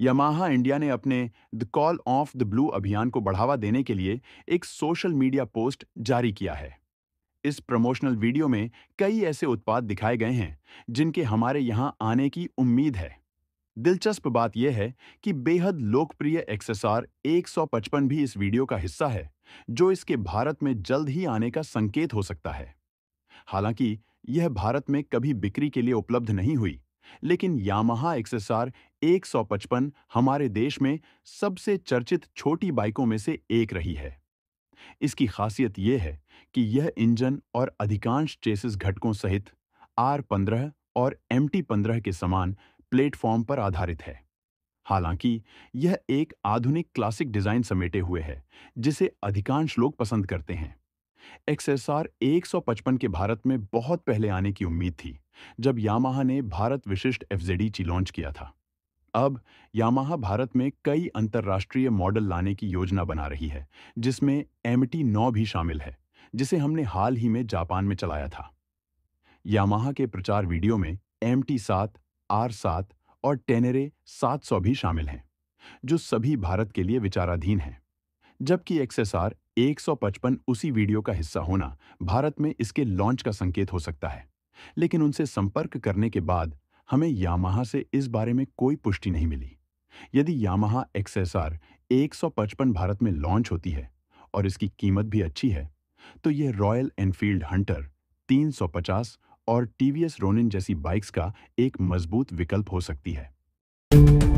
Yamaha India ने अपने The Call of the Blue अभियान को बढ़ावा देने के लिए एक सोशल मीडिया पोस्ट जारी किया है इस प्रमोशनल वीडियो में कई ऐसे उत्पाद दिखाए गए हैं जिनके हमारे यहां आने की उम्मीद है दिलचस्प बात यह है कि बेहद लोकप्रिय एक्सेसर 155 भी इस वीडियो का हिस्सा है जो इसके भारत में जल्द ही आने का संकेत हो सकता है हालांकि यह भारत में कभी बिक्री के लिए उपलब्ध नहीं हुई लेकिन यामाहा एक्सेसर 155 हमारे देश में सबसे चर्चित छोटी बाइकों में से एक रही है इसकी खासियत यह है कि यह इंजन और अधिकांश चेसिस घटकों सहित आर पंद्रह और एम टी पंद्रह के समान प्लेटफॉर्म पर आधारित है हालांकि यह एक आधुनिक क्लासिक डिजाइन समेटे हुए है जिसे अधिकांश लोग पसंद करते हैं एक्सएसआर 155 के भारत में बहुत पहले आने की उम्मीद थी जब यामाहा ने भारत विशिष्ट एफजेडी लॉन्च किया था अब यामाहा भारत में कई अंतर्राष्ट्रीय मॉडल लाने की योजना बना रही है जिसमें एम टी नौ भी शामिल है जिसे हमने हाल ही में जापान में चलाया था यामाहा के प्रचार वीडियो में एम टी सात आर सात और टेनेरे सात सौ भी शामिल हैं जो सभी भारत के लिए विचाराधीन हैं जबकि एक्सएसआर 155 उसी वीडियो का हिस्सा होना भारत में इसके लॉन्च का संकेत हो सकता है लेकिन उनसे संपर्क करने के बाद हमें यामाहा से इस बारे में कोई पुष्टि नहीं मिली यदि यामाहा एक्सएसआर 155 भारत में लॉन्च होती है और इसकी कीमत भी अच्छी है तो यह रॉयल एनफील्ड हंटर 350 और टीवीएस रोनिन जैसी बाइक्स का एक मजबूत विकल्प हो सकती है